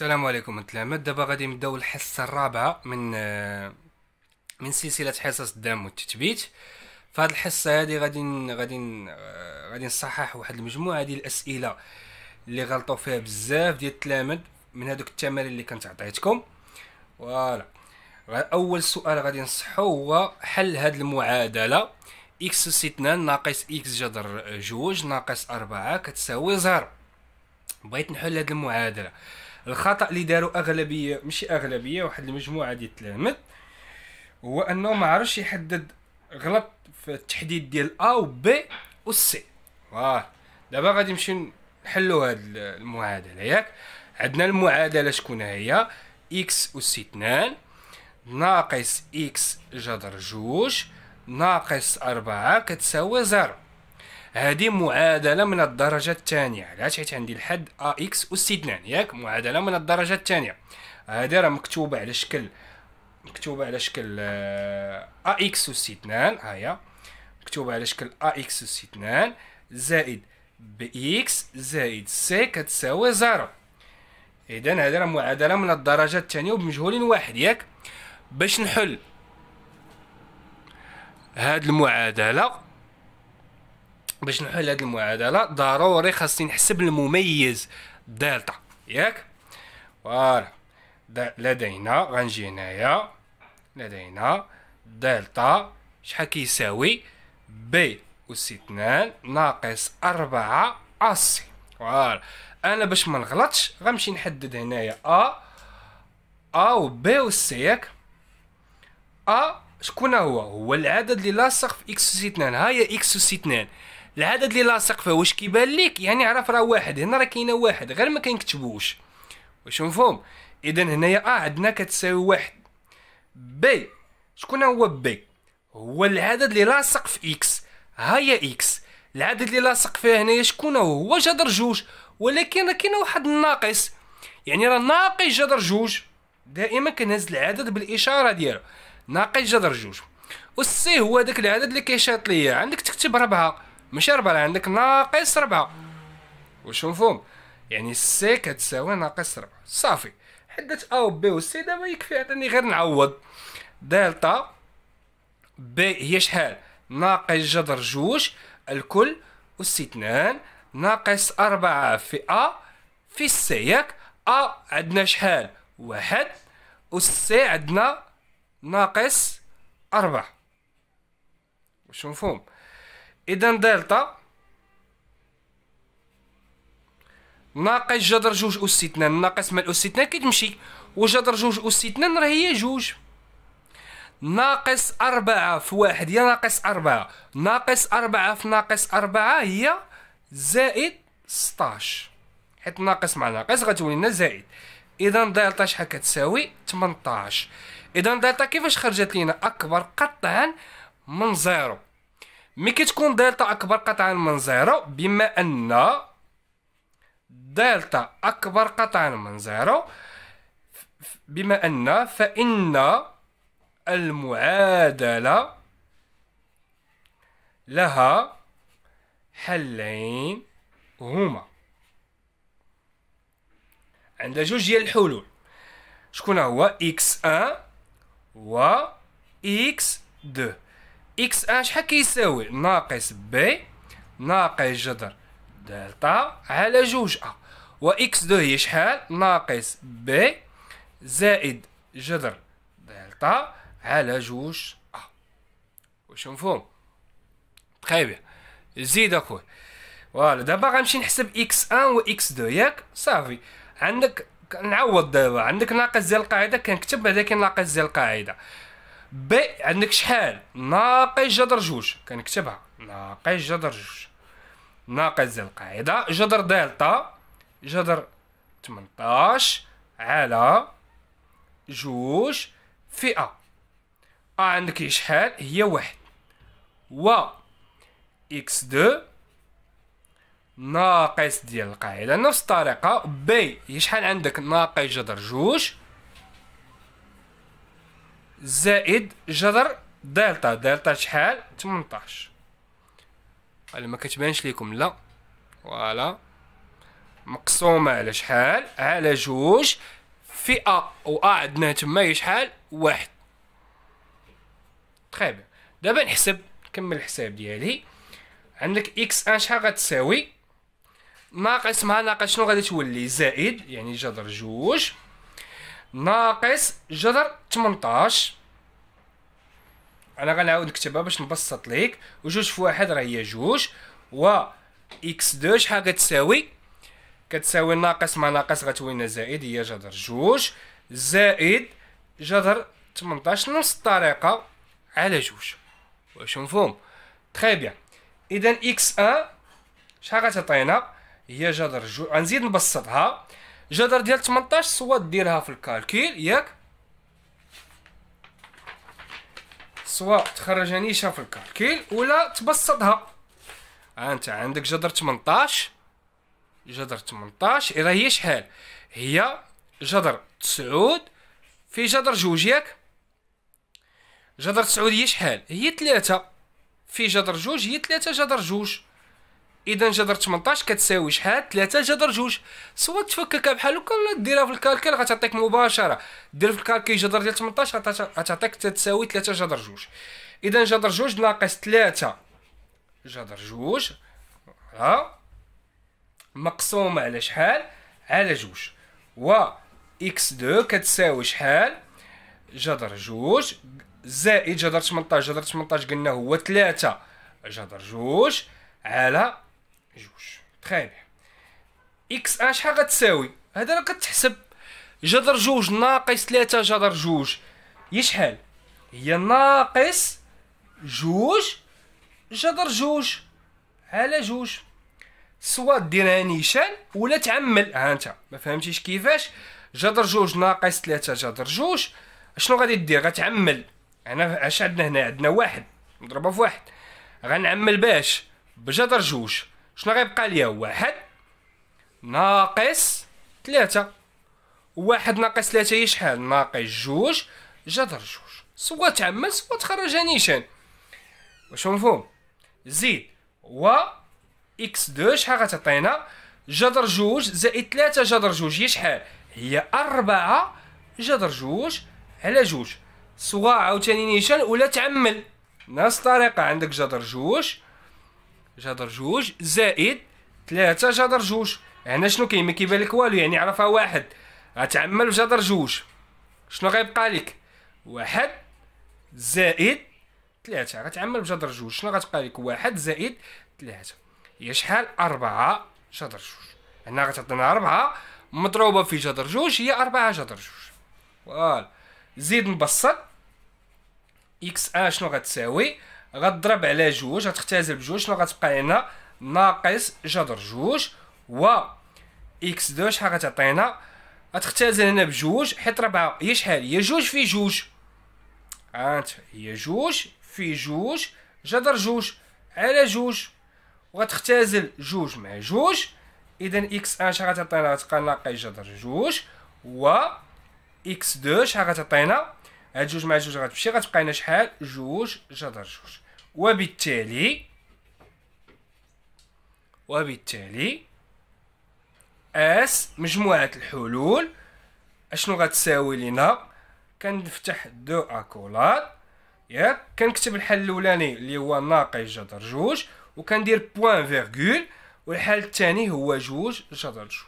السلام عليكم التلاميذ دابا غادي نبداو الحصة الرابعة من آه، من سلسلة حصص الدم والتثبيت في هذه الحصة هذه غادي غادي آه، غادي نصحح واحد المجموعة ديال الأسئلة اللي غلطوا فيها بزاف ديال التلاميذ من هذوك التمارين اللي كنت عطيتكم فوالا أول سؤال غادي نصحو هو حل هاد المعادلة إكس أس 2 ناقص إكس جذر جوج ناقص أربعة كتساوي زهر بغيت نحل هاد المعادلة الخطا اللي داروا اغلبيه ماشي اغلبيه واحد المجموعه ديال التلاميذ هو انه ما عرفش يحدد غلط في التحديد ديال ا و بي و سي واه دابا غادي نمشيو نحلو هاد المعادله ياك عندنا المعادله شكون هي اكس اس اثنان ناقص اكس جذر جوج ناقص أربعة كتساوي زيرو هذه معادله من الدرجه الثانيه علاش حيت عندي الحد ا اكس واستثنان ياك معادله من الدرجه الثانيه هذه راه مكتوبه على شكل مكتوبه على شكل ا آه، اكس واستثنان ها هي مكتوبه على شكل ا اكس واستثنان زائد باكس اكس زائد سي كتساوي زيرو اذا هذه راه معادله من الدرجه الثانيه وبمجهول واحد ياك باش نحل هاد المعادله باش نحل هذه المعادله ضروري خاصني نحسب المميز دلتا ياك فوالا لدينا غنجي هنايا لدينا دلتا شحال كيساوي بي أس اثنان ناقص أربعة اس فوالا أنا باش ما نغلطش غنمشي نحدد هنايا أ او بي و سي ياك أ شكون هو هو العدد اللي لاصق في إكس أس اثنان هي إكس أس اثنان العدد اللي لاصق فيه واش كيبان ليك يعني عرف راه واحد هنا راه كاينه واحد غير ما كنكتبوش واش مفهوم اذا هنايا ا آه، عندنا كتساوي واحد بي شكون هو بي هو العدد اللي لاصق في اكس ها هي اكس العدد اللي لاصق فيه هنايا شكون هو جدر جوج ولكن راه كاين واحد الناقص يعني راه ناقص جدر جوج دائما كنهز العدد بالاشاره ديالو ناقص جدر جوج والسي هو داك العدد اللي كيشاط ليا عندك تكتب ربعه ماشي ربعة عندك ناقص ربعة واش مفهوم يعني سي كتساوي ناقص ربعة صافي حددت أ و بي و سي دابا يكفي عطيني غير نعوض دلتا بي هي شحال ناقص جذر جوج الكل أس اثنان ناقص أربعة في أ في سي ياك أ عندنا شحال واحد و سي عندنا ناقص أربعة واش مفهوم اذا دلتا ناقص جذر جوج اس اثنان ناقص مال اس اثنان كتمشي وجذر جوج اس اثنان راه هي جوج ناقص أربعة في واحد هي ناقص أربعة ناقص أربعة في ناقص أربعة هي زائد ستاش حيت ناقص مع ناقص غتولي لنا زائد اذا دلتا شحال كتساوي تمنطاش اذا دلتا كيفاش خرجت لينا اكبر قطعا من زيرو مي كتكون دلتا اكبر قطعا من زيرو بما ان دلتا اكبر قطعا من زيرو بما ان فان المعادله لها حلين هما عندها جوج ديال الحلول شكون هو اكس 1 و اكس 2 اكس ان شحال كيساوي ناقص بي ناقص جذر دلتا على جوج ا و اكس دو هي شحال ناقص بي زائد جذر دلتا على جوج ا واش مفهوم تخي بيان زيد اخويا فوالا دابا غنمشي نحسب اكس ان و اكس دو ياك صافي عندك نعوض دابا عندك ناقص ديال القاعده كنكتب بعدا كاين ناقص ديال القاعده ب عندك شحال ناقص جذر جوج كنكتبها ناقص جذر جوج ناقص القاعدة جذر دلتا جذر 18 على جوج في أ عندك شحال هي واحد و اكس دو ناقص ديال القاعدة نفس الطريقة بي هي شحال عندك ناقص جذر جوج زائد جذر دلتا دلتا شحال 18 اللي ما كتبانش ليكم لا فوالا مقسومه على شحال على جوج في ا و ا عندنا تما شحال واحد تخي دابا نحسب نكمل الحساب ديالي عندك اكس ان شحال غتساوي ناقص مع ناقص شنو غادي تولي زائد يعني جذر جوج ناقص جذر 18 انا غنعاود نكتبها باش نبسط ليك وجوج في واحد راه هي جوج و اكس دو شحال كتساوي كتساوي ناقص مع ناقص غتولينا زائد هي جذر جوج زائد جذر 18 نفس الطريقه على جوج واش مفهوم تري بيان اذا اكس ان شحال غتعطينا هي جذر جوج غنزيد نبسطها جذر ديال 18 سوا ديرها في الكالكيل ياك سوا تخرج نيشه في الكالكيل ولا تبسطها انت عندك جذر 18 جذر 18 راه هي شحال هي جذر 9 في جذر جوج ياك جذر 9 هي شحال هي 3 في جذر جوج هي 3 جذر جوج اذا جذر 18 كتساوي شحال 3 جذر 2 سواء تفككها بحال هكا ولا ديرها في الكالكيل غتعطيك مباشره دير في الكالكيل جذر ديال 18 غتعطيك تساوي 3 جذر 2 اذا جذر 2 ناقص 3 جذر 2 ها مقسومه على شحال على 2 و اكس 2 كتساوي شحال جذر 2 زائد جذر 18 جذر 18 قلنا هو 3 جذر 2 على جوج تخي بيان اكس ان شحال غتساوي هذا راه كتحسب جذر جوج ناقص ثلاثة جذر جوج هي شحال هي ناقص جوج جذر جوج على جوج سوا ديرها نيشان ولا تعمل ها انت ما فهمتيش كيفاش جذر جوج ناقص ثلاثة جذر جوج شنو غادي دير غتعمل انا اش عندنا هنا عندنا واحد نضربها في واحد غنعمل باش بجذر جوج شنو غيبقى ليا واحد ناقص ثلاثة واحد ناقص ثلاثة هي شحال ناقص جوج جدر جوج سوا تعمل سوا تخرج نيشان واش مفهوم زيد و اكس دو شحال غتعطينا جدر جوج زائد ثلاثة جدر جوج هي شحال هي أربعة جدر جوج على جوج سوا عاوتاني نيشان ولا تعمل نفس الطريقة عندك جدر جوج جدر جوج زائد ثلاثة جدر جوج هنا شنو كاين ما كيبان لك والو يعني عرفها واحد غتعمل بجدر جوج شنو غيبقى لك واحد زائد ثلاثة غتعمل بجدر جوج شنو غتبقى لك واحد زائد ثلاثة هي شحال أربعة جدر جوج هنا غتعطينا أربعة مضروبة في جدر جوج هي أربعة جدر جوج فوالا زيد نبسط إكس أ شنو غتساوي غضرب على جوج غتختزل بجوج شنو غتبقى لنا ناقص جذر جوج و اكس دو شحال غتعطينا غتختزل هنا بجوج حيت ربعة هي شحال هي جوج في جوج هانت هي جوج في جوج جذر جوج على جوج وغتختزل جوج مع جوج اذا اكس ان شحال غتعطينا غتبقى ناقص جذر جوج و اكس دو شحال غتعطينا هاد جوج مع جوج غتمشي غتبقى لنا شحال جوج جذر جوج وبالتالي وبالتالي اس مجموعة الحلول اشنو غتساوي لينا كنفتح دو اكولاد ياك كنكتب الحل الاولاني اللي هو ناقص جذر جوج وكندير بوان فيغول والحل الثاني هو جوج جذر جوج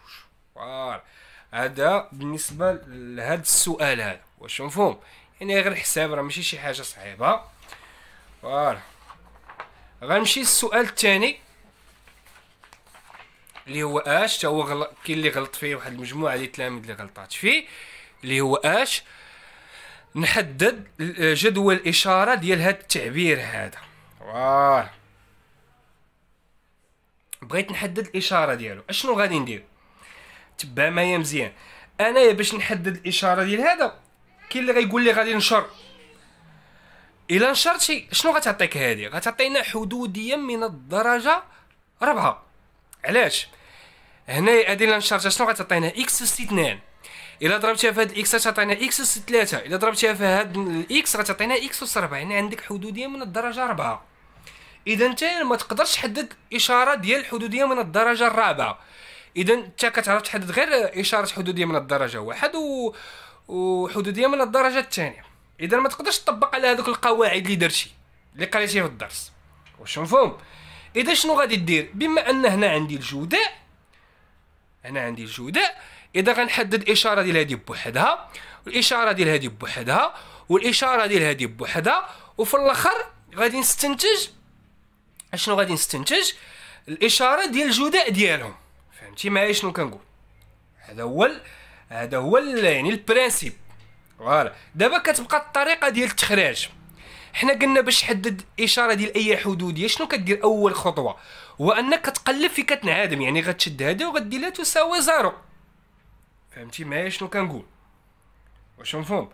فوالا هذا بالنسبه لهذا السؤال هذا واش مفهوم يعني غير الحساب راه ماشي شي حاجه صعيبه فوالا غنمشي للسؤال الثاني اللي هو اش حتى هو غل... كاين اللي غلط فيه واحد المجموعه ديال التلاميذ اللي غلطات فيه اللي هو اش نحدد جدول الاشاره ديال هذا التعبير هذا واه بغيت نحدد الاشاره ديالو اشنو غادي ندير تبع معايا مزيان انايا باش نحدد الاشاره ديال هذا كاين اللي غيقول لي غادي نشر الى نشرتي شنو غتعطيك هذه غتعطينا حدوديا من الدرجه ربعة علاش هنا هذه الا نشرتها شنو غتعطينا اكس اس 2 الا ضربتيها في هاد الاكس غتعطينا اكس اس 3 الا ضربتيها في هاد الاكس غتعطينا اكس اس 4 يعني عندك حدوديه من الدرجه 4 اذا انت ما تقدرش تحدد اشاره ديال الحدوديه من الدرجه الرابعه اذا انت كتعرف تحدد غير اشاره حدوديه من الدرجه واحد و... وحدوديه من الدرجه الثانيه اذا ما تقدرش تطبق على هذوك القواعد اللي درتي اللي قريتي في الدرس واش مفهوم اذا شنو غادي دير بما ان هنا عندي الجوداء هنا عندي الجوداء اذا غنحدد الاشاره ديال هذه بوحدها والاشاره ديال هذه بوحدها والاشاره ديال هذه بوحدها وفي الاخر غادي نستنتج اشنو غادي نستنتج الاشاره ديال الجداء ديالهم فهمتي معايا شنو كنقول هذا هو هذا هو يعني البرانسيب فوالا دابا كتبقى الطريقه ديال التخراج حنا قلنا باش تحدد اشاره ديال اي حدوديه شنو كدير اول خطوه هو انك كتقلب في كتنعدم يعني غتشد هذا وغدير لا تساوي زيرو فهمتي معايا شنو كنقول واش مفهوم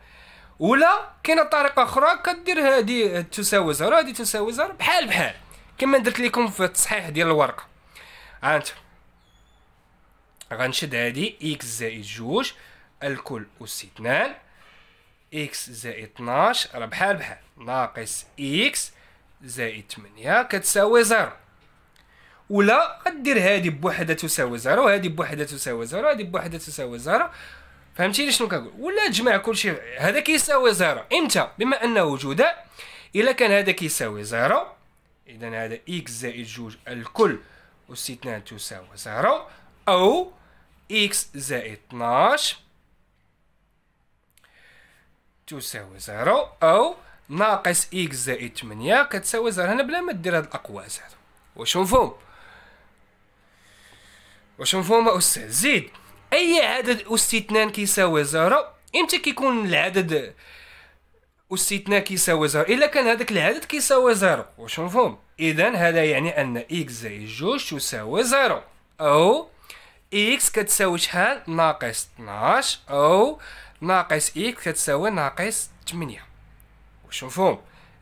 ولا كاينه طريقه اخرى كدير هذه تساوي زيرو هذه تساوي زيرو بحال بحال كما درت لكم في التصحيح ديال الورقه هانت انت غنشد هذه اكس زائد جوج الكل اس 2 اكس زائد 12 راه بحال بحال ناقص اكس زائد 8 كتساوي زيرو ولا غدير هذه بوحده تساوي زيرو وهذه بوحده تساوي زيرو هادي بوحده تساوي زيرو فهمتيني شنو كنقول ولا تجمع كل شيء هذا كيساوي زيرو امتى بما انه وجوده الا كان هذا كيساوي زيرو اذا هذا اكس زائد جوج الكل أس 2 تساوي زيرو او اكس زائد 12 تساوي زيرو أو ناقص إكس زائد تمنية كتساوي زيرو هنا بلا ما دير هاد الأقواس هادو واش مفهوم واش مفهوم أستاذ زيد أي عدد استثنان كيساوي زيرو إمتى كيكون العدد استثناء كيساوي زيرو الا كان هذاك العدد كيساوي زيرو واش مفهوم اذا هذا يعني ان اكس زائد جوج تساوي زيرو او اكس كتساوي شحال ناقص 12 او ناقص إكس كتساوي ناقص 8 واش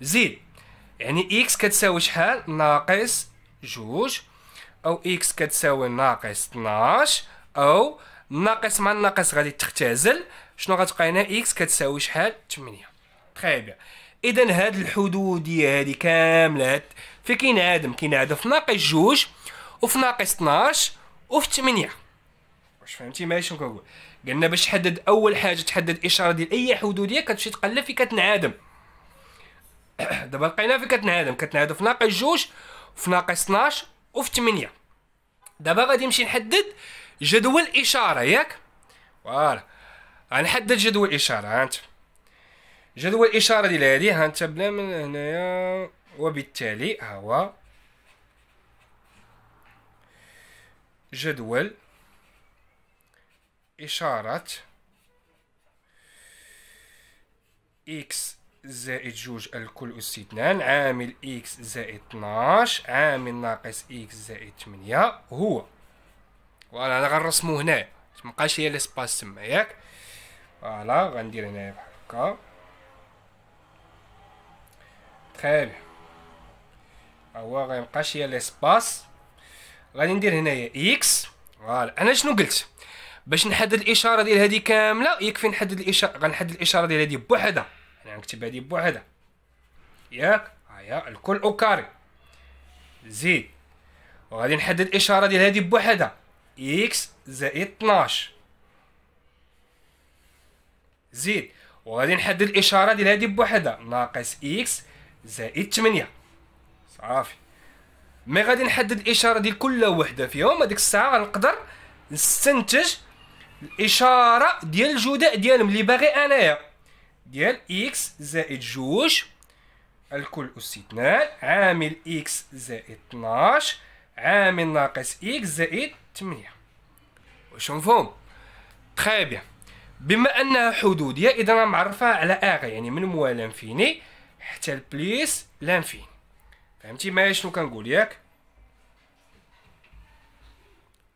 زيد يعني إكس كتساوي شحال ناقص جوج أو إكس كتساوي ناقص 12 أو ناقص مع الناقص غادي تختزل شنو غتبقى هنا إكس كتساوي شحال 8 تخيل بيان اذا هاد الحدوديه هادي كامله في كاين عدم في ناقص جوج وفي ناقص 12 وفي 8 واش فهمتي ماشي شنو كنقول قلنا باش تحدد اول حاجه تحدد اشاره ديال اي حدوديه كتمشي تقلب في كتنعدم دابا لقينا في كتنعدم كتنعدم في ناقص جوج في ناقص 12 وفي 8 دابا غادي نمشي نحدد جدول اشاره ياك فوالا غنحدد جدول اشاره هانت جدول الاشاره ديال هادي هانت بلا من هنايا وبالتالي ها هو جدول إشارة إكس زائد جوج الكل أس اثنان عامل إكس زائد 12 عامل ناقص إكس زائد 8 هو فوالا أنا غنرسمو هنا مبقاش هي ليسباس تما ياك فوالا غندير هنايا بحال هكا تخي بيان هو غيبقاش هي ليسباس غادي ندير هنايا إكس فوالا أنا شنو قلت باش نحدد الاشاره ديال هذه كامله يكفي نحدد الاشاره غنحدد الاشاره ديال هذه بوحدها انا غنكتب هذه بوحدها ياك هيا الكل او كاري زيد وغادي نحدد الاشاره ديال هذه بوحدها اكس زائد 12 زيد وغادي نحدد الاشاره ديال هذه بوحدها ناقص اكس زائد 8 صافي مي غادي نحدد الاشاره ديال كل وحده فيهم هذيك الساعه غنقدر نستنتج الاشاره ديال الجداء ديالهم اللي باغي انايا ديال اكس زائد جوج الكل أس اثنان عامل اكس زائد 12 عامل ناقص اكس زائد 8 واش مفهوم تخي بيان بما انها حدوديه اذا انا معرفها على اغا يعني من موا لانفيني حتى البليس لانفيني فهمتي معايا شنو كنقول ياك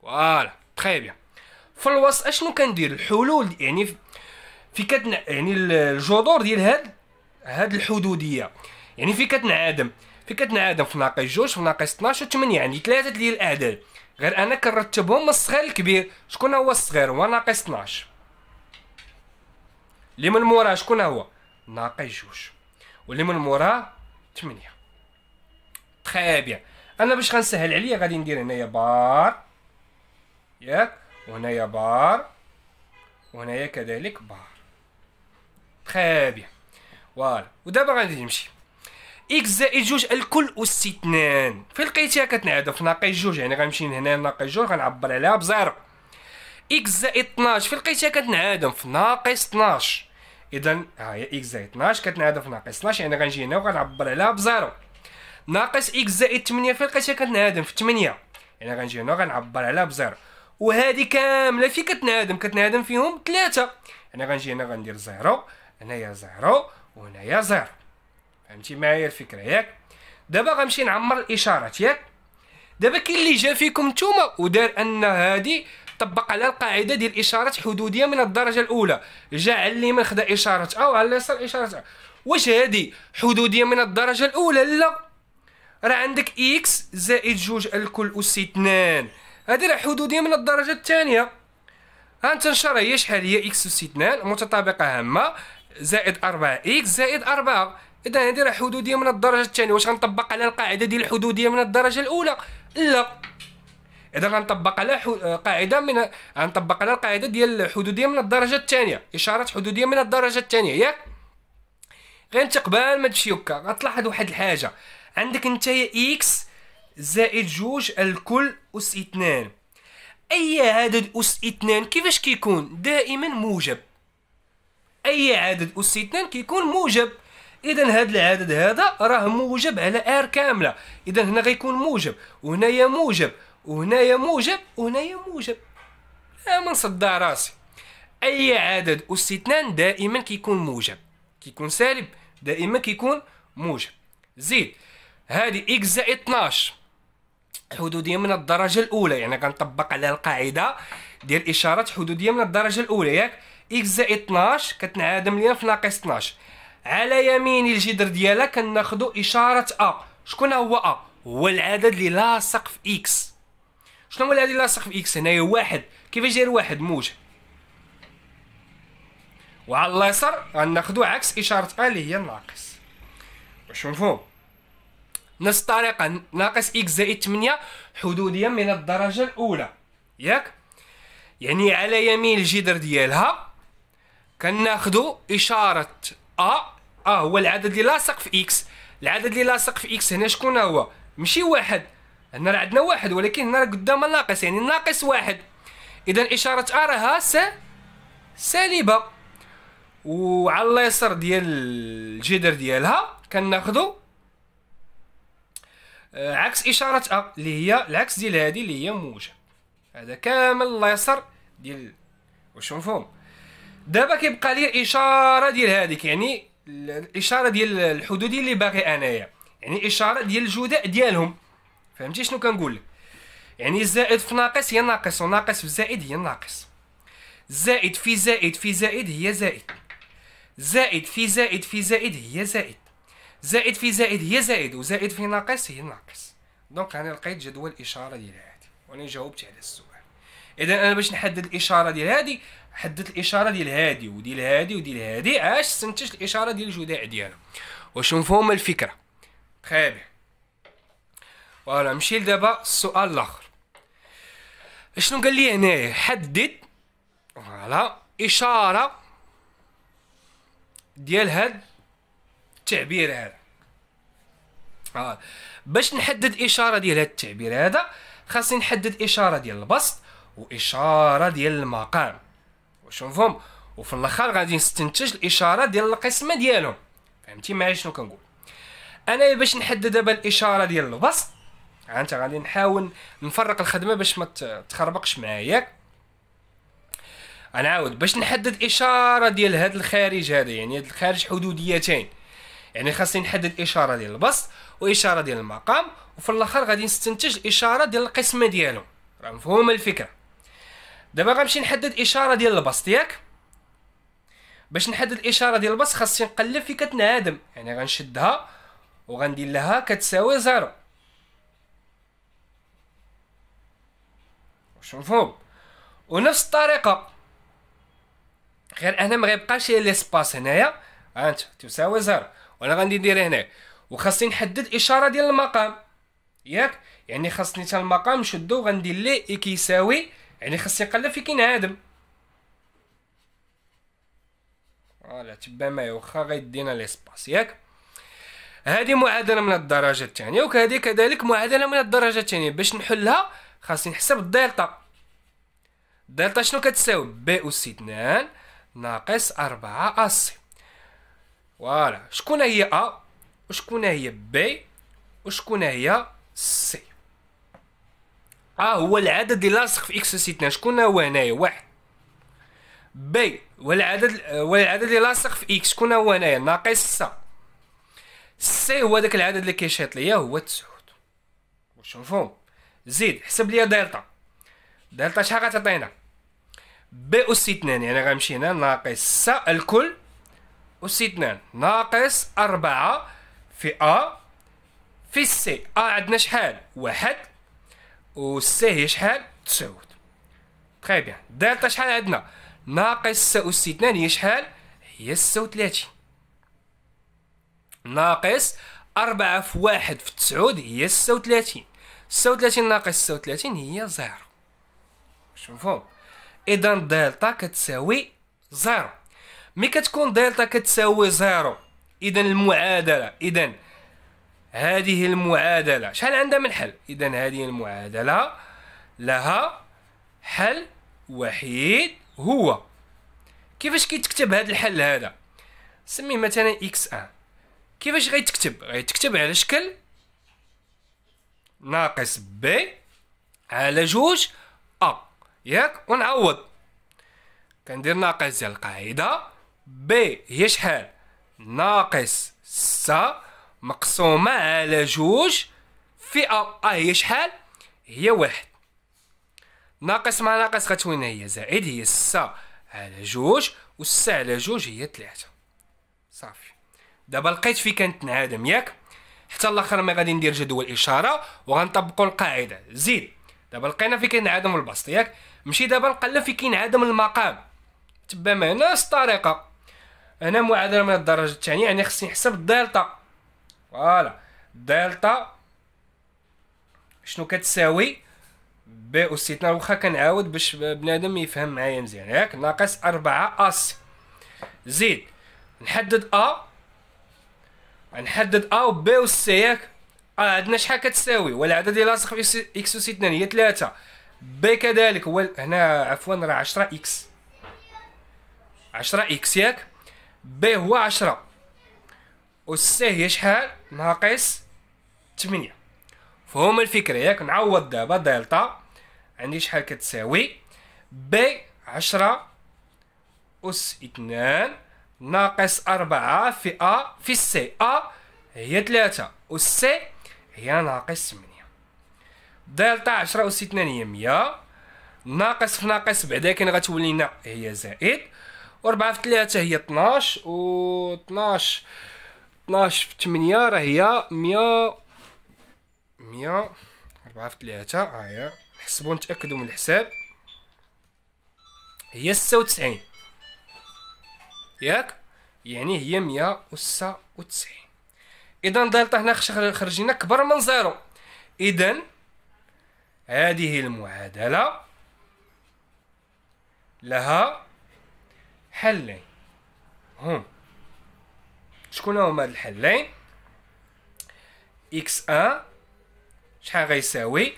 فوالا تخي بيان في الوسط اشنو كندير الحلول يعني في كتن يعني الجذور ديال هاد هاد الحدوديه يعني في كتنعدم في كتنعدم في ناقص جوج في ناقص 12 و 8 يعني ثلاثه ديال الاعداد غير انا كنرتبهم من الصغير للكبير شكون هو الصغير هو ناقص 12 اللي من موراه شكون هو ناقص جوج واللي من موراه 8 تخي بيان انا باش غنسهل عليا غادي ندير هنايا بار ياك وهنايا بار وهنايا كذلك بار تخي بيان فوالا ودابا غادي نمشي اكس زائد جوج الكل اس اثنان في لقيتها في ناقص جوج يعني غنمشي من هنا لناقص جوج غنعبر عليها بزيرو اكس زائد 12 في لقيتها كتنعدم في ناقص 12 اذا ها هي اكس زائد 12 كتنعدم في ناقص 12 يعني غنجي هنا وغنعبر عليها بزيرو ناقص اكس زائد 8 في لقيتها كتنعدم في 8 يعني غنجي هنا وغنعبر عليها بزيرو وهذه كامله في كتنعدم كتنعدم فيهم ثلاثه انا غنجي هنا غندير زيرو هنايا زيرو وهنايا زيرو فهمتي معايا الفكره ياك دابا غنمشي نعمر الاشارات ياك دابا كاين اللي جا فيكم نتوما ودار ان هذه طبق على القاعده ديال الاشارات حدوديه من الدرجه الاولى جا على اليمين خدا اشاره ا على اليسار اشاره ا واش هذه حدوديه من الدرجه الاولى لا راه عندك اكس زائد جوج الكل اس 2 هذه حدودية من الدرجة الثانية نشر هي شحال هي اكس أس 2 متطابقة هامة زائد 4 اكس زائد 4 اذا هذه راه حدوديه من الدرجه الثانيه واش غنطبق على القاعده ديال الحدوديه من الدرجه الاولى لا اذا غنطبق على آه، قاعده من غنطبق على القاعده ديال الحدوديه من الدرجه الثانيه اشاره حدوديه من الدرجه الثانيه ياك غير انت قبل ما تمشي هكا غتلاحظ واحد الحاجه عندك انت اكس زائد جوج الكل أس اثنان أي عدد أس اثنان كيفاش كيكون دائما موجب أي عدد أس اثنان كيكون موجب إذا هذا العدد هذا راه موجب على آر كاملة إذا هنا غيكون موجب وهنايا موجب وهنايا موجب وهنايا موجب لا من صدع راسي أي عدد أس اثنان دائما كيكون موجب كيكون سالب دائما كيكون موجب زيد هذه إكس زائد 12 حدوديه من الدرجه الاولى يعني كنطبق على القاعده ديال اشارات حدوديه من الدرجه الاولى ياك اكس زائد 12 كتنعدم لينا في ناقص 12 على يمين الجدر ديالها كناخذ اشاره ا شكون هو ا هو العدد اللي لاصق في اكس شنو هو العدد اللي لاصق في اكس هنايا واحد كيفاش داير واحد موجه وعلى اليسار غناخذ عكس اشاره ا اللي هي الناقص واش مفهوم نفس الطريقه ناقص اكس زائد 8 حدوديه من الدرجه الاولى ياك يعني على يمين الجدر ديالها كناخذوا اشاره ا اه هو العدد اللي لاصق في اكس العدد اللي لاصق في اكس هنا شكون هو ماشي واحد هنا راه عندنا واحد ولكن هنا راه قدام ناقص يعني ناقص واحد اذا اشاره ا راها س سالبه وعلى اليسار ديال الجدر ديالها كناخذوا آه، عكس إشارة أ اللي هي العكس ديال هذه اللي هي موجه هذا كامل اليسر ديال واش مفهوم دابا كيبقى لي اشاره ديال هذيك يعني الاشاره ديال الحدود اللي باقي انايا يعني اشاره ديال الجداء ديالهم فهمتي شنو كنقول لك يعني الزائد في ناقص هي ناقص وناقص في زائد هي ناقص زائد في زائد في زائد هي زائد زائد في زائد في زائد هي زائد زائد في زائد هي زائد وزائد في ناقص هي ناقص دونك انا لقيت جدول الاشاره ديال هادي وانا جاوبت على السؤال اذا انا باش نحدد الاشاره ديال هادي حددت الاشاره ديال هادي وديال هادي وديال هادي اش استنتجت الاشاره ديال الجداع ديالها واش مفهوم الفكره تخي فوالا نمشي لدابا السؤال الاخر شنو قال لي هنايا حدد فوالا اشاره ديال هاد التعبير هذا آه. باش نحدد اشاره ديال هذا التعبير هذا خاصني نحدد اشاره ديال البسط واشاره ديال المقام واش مفهوم وفي الاخر غادي نستنتج الاشاره ديال القسمه ديالهم فهمتي معايا شنو كنقول انا باش نحدد دابا الاشاره ديال البسط انت غادي نحاول نفرق الخدمه باش ما تخربقش معايا غنعاود باش نحدد اشاره ديال هاد الخارج هذا يعني هاد الخارج حدوديتين يعني خاصني نحدد اشاره ديال البسط واشاره ديال المقام وفي الاخر غادي نستنتج الاشاره ديال القسمه ديالو راه مفهومه الفكره دابا غنمشي نحدد اشاره ديال البسط ياك باش نحدد الاشاره ديال البسط خاصني نقلب في كتنعدم يعني غنشدها وغندير لها كتساوي زيرو واش مفهوم ونفس الطريقه غير انا ما غيبقاش لي سباس هنايا انت تساوي زيرو وانا غادي ندير هنا وخاصني نحدد الاشاره ديال المقام ياك يعني خاصني حتى المقام نشدو غندير ليه اي كيساوي يعني خاصني نقلب في كينعدم فوالا تبا معايا واخا غيدينا ليسباس ياك هادي معادله من الدرجه الثانيه وكهادي كذلك معادله من الدرجه الثانيه باش نحلها خاصني نحسب الدلتا الدلتا شنو كتساوي بي اس اتنان ناقص أربعة أسي فوالا شكون هي ا وشكون هي بي وشكون هي سي ا هو العدد اللي لاصق في اكس سي 2 شكون هو هنايا واحد بي والعدد والعدد هو اللي لاصق في اكس شكون هو هنايا ناقص 6 سي هو داك العدد اللي كيشيط ليا هو 9 واش مفهوم زيد حسب ليا دلتا دلتا شحال غتعطينا بي اس 2 يعني غنمشي هنا ناقص 6 الكل اثنان ناقص أربعة في أ في سي أ عندنا شحال واحد و سي هي شحال تسعود تخي بيان دلتا شحال عندنا ناقص س اثنان هي شحال هي ستة وتلاتين ناقص أربعة في واحد في تسعود هي ستة وتلاتين ستة وتلاتين ناقص ستة وتلاتين هي زيرو شوفو إذا دالتا كتساوي زيرو مي كتكون دلتا كتساوي زيرو اذا المعادله اذا هذه المعادله شحال عندها من حل اذا هذه المعادله لها حل وحيد هو كيفاش كيتكتب هذا الحل هذا سميه مثلا اكس ان كيفاش غيتكتب غيتكتب على شكل ناقص بي على جوج ا ياك ونعوض كندير ناقص ديال القاعده ب هي شحال ناقص س مقسومة على جوج في أ أ هي شحال هي واحد ناقص مع ناقص غتوينا هي زائد هي س على جوج و ستة على جوج هي تلاتة صافي دابا لقيت في كانت تنعدم ياك حتى الاخر ما غادي ندير جدول اشاره وغنطبقوا القاعده زيد دابا لقينا في كاين عدم البسط ياك مشي دابا نقلب في كاين عدم المقام تبا معنا الطريقه هنا معادله من الدرجه الثانيه يعني خصني نحسب الدلتا فوالا دلتا شنو كتساوي بي استثناء واخا كنعاود باش بنادم يفهم معايا مزيان ياك ناقص أربعة اس زيد نحدد ا نحدد ا و سي ياك ا عندنا شحال كتساوي والعدد يلاصق في اكس اثنان هي ثلاثة بي كذلك هو هنا عفوا راه عشرة اكس عشرة اكس ياك ب هو عشرة و س هي شحال ناقص تمنية فهم الفكرة ياك نعوض دابا دلتا عندي شحال كتساوي ب عشرة أس اثنان ناقص أربعة في أ في السي أ هي ثلاثة والسي هي ناقص تمنية دلتا عشرة أس اثنان هي مية ناقص في ناقص بعدا كان غتولينا هي زائد 4 في 3 هي 12 و 12 12 في 8 راه هي 100 100 4 في 3 ها هي نحسبوا نتاكدوا من الحساب هي 96 ياك يعني هي 196 اذا دلتا هنا خرجنا كبر من زيرو اذا هذه المعادله لها حلين هم شكون هما هاد الحلين اكس ا شحال غيساوي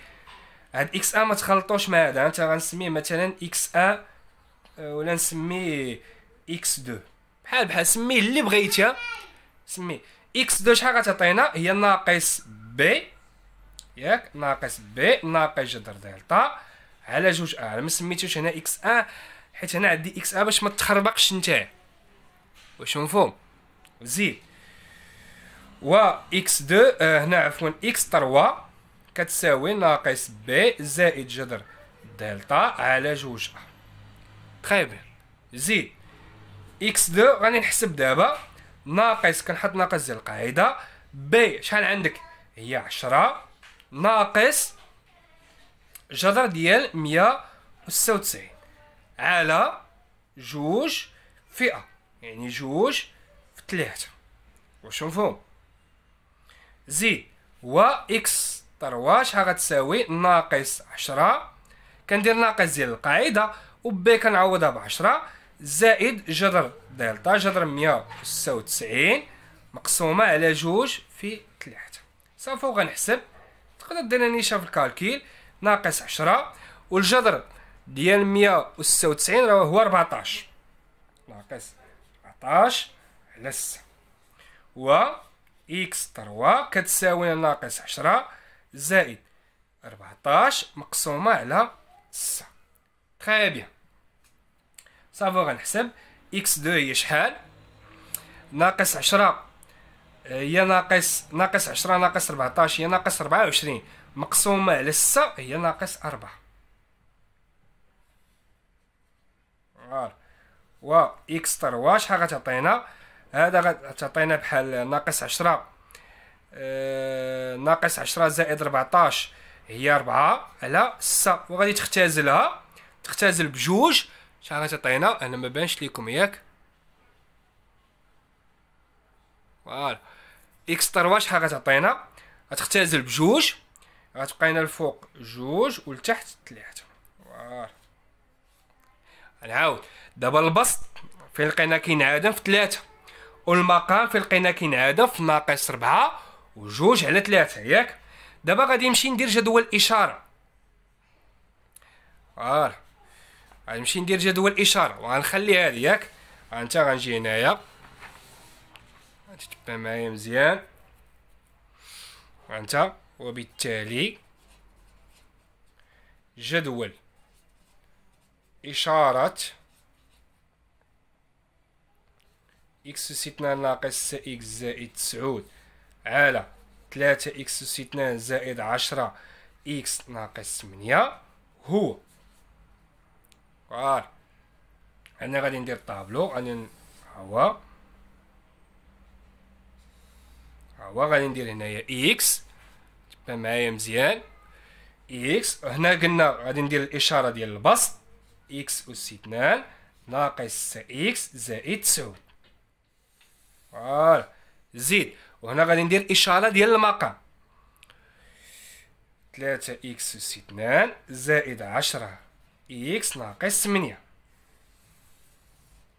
هاد اكس ا ما تخلطوش مع هذا انت غنسميه مثلا اكس ا آه، ولا نسميه اكس 2 بحال بحال سميه اللي بغيتي آه. سميه اكس 2 شحال غتعطينا هي ناقص بي ياك ناقص بي ناقص جذر دلتا على جوج ا ما سميتوش هنا اكس ان حيت هنا عندي اكس ا باش ما تخربقش نتاع واش مفهوم زيد و اكس 2 آه، هنا عفوا اكس 3 كتساوي ناقص بي زائد جذر دلتا على جوج ا تخي بيان زيد اكس 2 غادي نحسب دابا ناقص كنحط ناقص ديال القاعده بي شحال عندك هي 10 ناقص جذر ديال 196 على جوج فئة يعني جوج في ثلاثة واش مفهوم زيد و اكس طروا شحال غتساوي ناقص عشرة كندير ناقص ديال القاعدة و بي كنعوضها بعشرة زائد جذر دلتا جذر مية و تسعين مقسومة على جوج في ثلاثة صافي وغنحسب تقدر دير نيشان في الكالكيل ناقص عشرة والجذر ديال 196 راه هو 14 ناقص 14 على 6 و اكس 3 كتساوي ناقص 10 زائد 14 مقسومه على 6 تري بيان صافي غنحسب اكس 2 هي شحال ناقص 10 آه، هي ناقص ناقص 10 ناقص 14 هي ناقص 24 مقسومه على 6 هي ناقص 4 ار و اكس تر و شحال غتعطينا هذا غتعطينا بحال ناقص عشرة آه ناقص عشرة زائد 14 هي ربعة على ستة وغادي تختازلها تختازل بجوج شحال غتعطينا انا ما بانش ليكم ياك فوالا اكس طر شحال غتعطينا غتختازل بجوج غتبقى لنا الفوق جوج والتحت ثلاثة فوالا نعاود دابا البسط فين لقينا كينعدم في ثلاثة والمقام فين لقينا كينعدم في ناقص ربعة وجوج على ثلاثة ياك دابا غادي نمشي ندير جدول إشارة آر آه، غنمشي ندير جدول إشارة وغنخلي هادي ياك انت غنجي هنايا تتبع معايا مزيان انت وبالتالي جدول إشارة إكس أس 2 ناقص إكس زائد تسعود على ثلاثة إكس أس 2 زائد عشرة إكس ناقص ثمانية هو فوالا أنا غادي ندير طابلو غادي هو هو غادي ندير هنايا إكس تبان معايا مزيان إكس هنا قلنا غادي ندير الإشارة ديال البسط x أس 2 ناقص x زائد تسعود فوالا زيد وهنا غادي ندير إشارة ديال المقام 3 x أس 2 زائد 10 x ناقص 8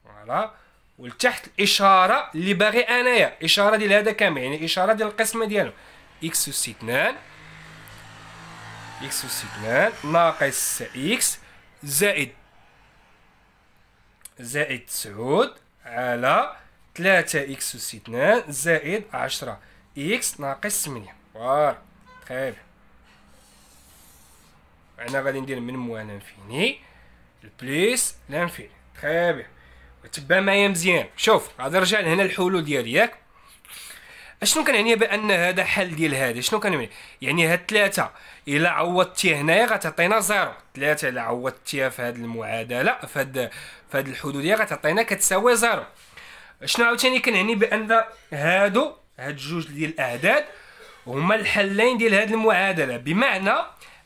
فوالا ولتحت الإشارة اللي باغي أنايا إشارة ديال هذا كامل يعني إشارة ديال القسمة ديالو x أس 2 x أس 2 ناقص x زائد زائد تسعود على تلاتة إكس أس اثنان زائد عشرة إكس ناقص ثمانية فوالا تخي طيب. بيان أنا غادي ندير من موان انفيني بليس لانفيني تخي بيان وتبع معايا مزيان شوف غادي نرجع لهنا الحلول ديالي ياك اشنو كنعني بان هذا حل ديال هذا شنو كنعني يعني هاد ثلاثه الا عوضتيه هنايا غتعطينا زيرو ثلاثه الا عوضتيها في هاد المعادله في هاد في هاد الحدوديه غتعطينا كتساوي زيرو شنو عاوتاني كنعني بان هادو هاد جوج ديال الاعداد هما الحلين ديال هاد المعادله بمعنى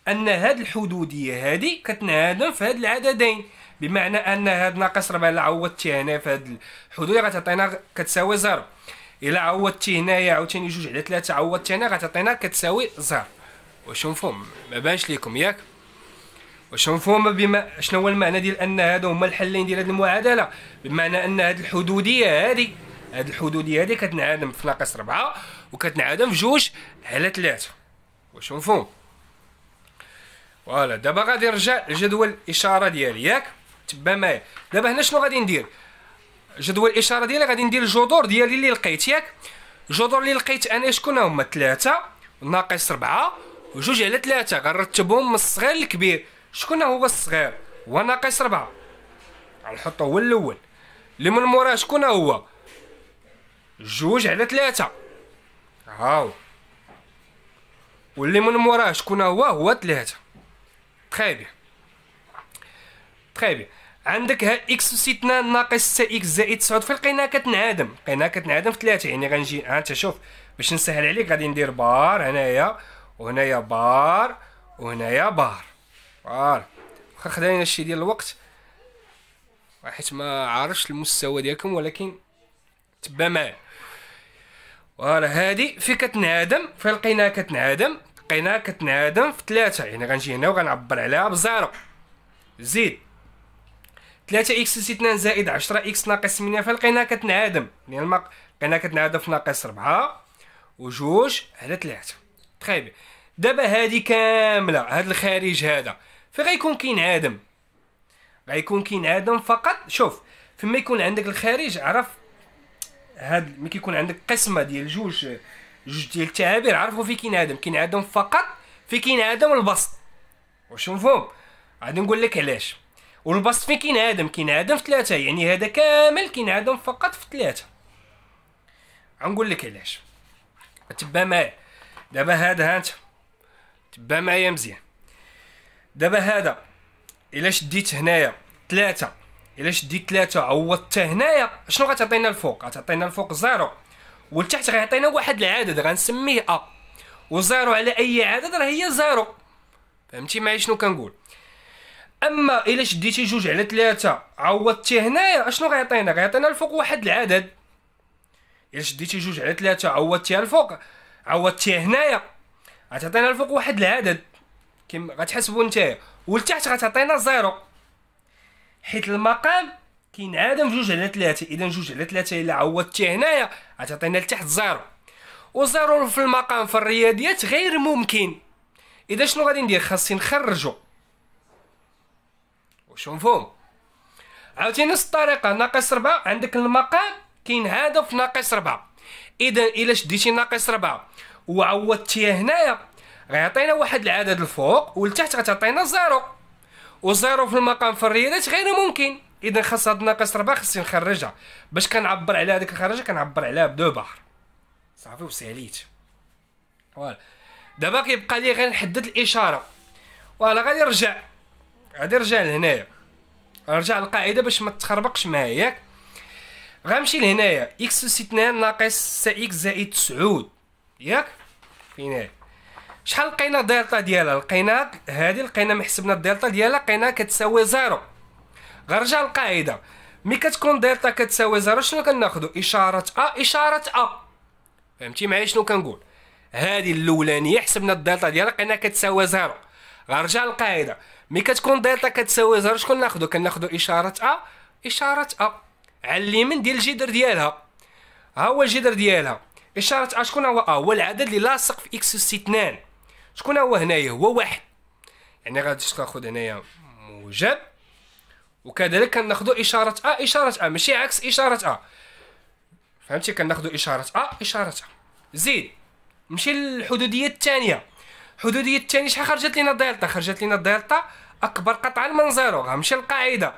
ان هاد الحدوديه هادي كتنعدم في هاد العددين بمعنى ان هاد ناقص 4 الا عوضتيه هنا في هاد الحدود غتعطينا كتساوي زيرو الا عوضتي هنايا عاوتاني جوج على ثلاثه عوضتي هنا غتعطينا كتساوي زهر واش مفهوم ما بانش ليكم ياك واش مفهوم بما شنو هو المعنى ديال ان هادو هما الحلين ديال هاد المعادله بمعنى ان هاد الحدوديه هادي هاد الحدوديه هادي كتنعدم في ناقص ربعة وكتنعدم في جوج على ثلاثه واش مفهوم فوالا دابا غادي نرجع لجدول الاشاره ديالي ياك تبا معايا دابا هنا شنو غادي ندير جدول الاشاره ديالي غادي ندير الجذور ديالي اللي لقيت ياك الجذور اللي لقيت انا شكون هما ثلاثه ناقص ربعه جوج على ثلاثه غنرتبهم من الصغير للكبير شكون هو الصغير هو ناقص ربعه غنحطو هو الاول اللي من موراه شكون هو جوج على ثلاثه هاو واللي من موراه شكون هو هو ثلاثه تخي تخيل تخي عندك ها اكس في 2 ناقص 6 اكس زائد 9 فالقينه كتنعدم لقيناها كتنعدم في 3 يعني غنجي ها انت شوف باش نسهل عليك غادي ندير بار هنايا وهنايا بار وهنايا بار فوالا واخا خدينا شي ديال الوقت حيت ما عارفش المستوى ديالكم ولكن تبا معايا فوالا هادي في كتنعدم فالقينه كتنعدم لقيناها كتنعدم في 3 يعني غنجي هنا وغنعبر عليها بزيرو زيد 3 اكس زائد 2 زائد 10 اكس ناقص 8 فلقينا كتنعدم لان ما لقيناها كتنعدم في ناقص 4 و2 على 3 تخي طيب، دابا هذه كامله هاد الخارج هذا فين غيكون كينعدم غيكون كينعدم فقط شوف فما يكون عندك الخارج عرف هاد ملي كيكون عندك قسمه ديال جوج جوج ديال التعابير عرفوا فين كينعدم كينعدم فقط فين كينعدم البسط واش مفهوم غادي نقول لك علاش والبسط فيه كينعدم كينعدم في ثلاثة يعني هذا كامل كينعدم فقط في ثلاثة غنقول لك علاش تبا معايا دابا هذا هانت تبا معايا مزيان دابا هذا الا شديت هنايا ثلاثة الا شديت ثلاثة عوضتها هنايا شنو غتعطينا الفوق غتعطينا الفوق زيرو والتحت غيعطينا واحد العدد غنسميه ا وزيرو على اي عدد راه هي زيرو فهمتي معايا شنو كنقول اما الا شديتي جوج على ثلاثه عوضتي هنايا اشنو غيعطينا غيعطينا الفوق واحد العدد الا شديتي جوج على ثلاثه عوضتيها الفوق عوضتيها هنايا غتعطينا الفوق واحد العدد كيما غتحسبو نتايا والتحت غتعطينا زيرو حيت المقام كينعدم جوج على ثلاثه اذا جوج على ثلاثه الا عوضتي هنايا غتعطينا لتحت زيرو وزيرو في المقام في الرياضيات غير ممكن اذا شنو غادي ندير خاصني نخرجو شو مفهوم عاوتاني نفس الطريقه ناقص ربعة عندك المقام كاين هذا في ناقص ربعة اذا الا شديتي ناقص ربعة وعوضتيه هنايا غيعطينا واحد العدد الفوق والتحت غتعطينا زيرو وزيرو في المقام في الريالات غير ممكن اذا خاص هاد ناقص ربعة خصني نخرجها باش كنعبر على هذيك الخرجه كنعبر عليها بدو بحر صافي وساليت فوالا دابا كيبقى لي غير نحدد الاشاره فوالا غادي نرجع غادي نرجع لهنايا نرجع للقاعده باش ما تخربقش معايا ياك غنمشي لهنايا اكس اس 2 ناقص سا اكس زائد 9 ياك هي شحال لقينا الدلتا ديالها لقينا هذه لقينا محسبنا الدلتا ديالها لقينا كتساوي زيرو غنرجع للقاعده مي كتكون دلتا كتساوي زيرو شنو كناخذو اشاره ا اشاره ا فهمتي معايا شنو كنقول هذه الاولانيه حسبنا الدلتا ديالها لقينا كتساوي زيرو غنرجع للقاعده مي كتكون دلتا كتساوي زر شكون ناخدو كناخدو اشاره ا اشاره ا على اليمين ديال الجذر ديالها ها هو الجذر ديالها اشاره ا شكون هو ا هو العدد اللي لاصق في اكس اس 2 شكون هو هنايا هو واحد يعني غادي تاخذ هنايا موجب وكذلك كناخذو اشاره ا اشاره ا ماشي عكس اشاره ا فهمتي كناخذو اشاره ا اشاره ا زيد نمشي للحدوديه الثانيه حدوديه الثاني شحال خرجت لينا دلتا خرجت لينا دلتا اكبر قطعه زيرو غنمشي للقاعده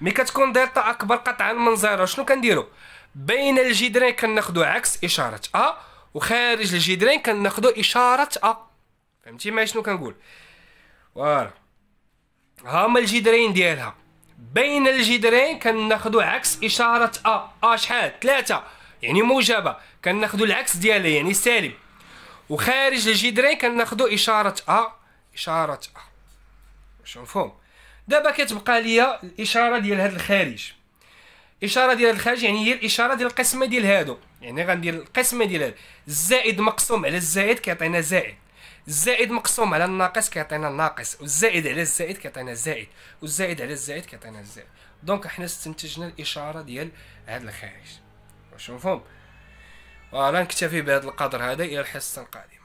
مي كتكون دلتا اكبر قطعه زيرو شنو كنديرو بين الجدرين كناخدو عكس اشاره ا وخارج الجدرين كناخدو اشاره ا فهمتي معايا شنو كنقول فوالا هما الجدرين ديالها بين الجدرين كناخدو عكس اشاره ا ا شحال ثلاثة يعني موجبه كناخدو العكس ديالها يعني سالب وخارج الجدران كناخدو اشاره ا اشاره ا واش مفهوم دابا كتبقى ليا الاشاره ديال هاد الخارج اشاره ديال الخارج يعني هي الاشاره ديال القسمه ديال هادو يعني غندير القسمه ديال هادو الزائد مقسوم على الزائد كيعطينا زائد الزائد مقسوم على الناقص كيعطينا الناقص والزائد على الزائد كيعطينا الزائد والزائد على الزائد كيعطينا الزائد دونك حنا استنتجنا الاشاره ديال هاد الخارج واش مفهوم ولا نكتفي بهذا القدر هذا الى الحصه القادمه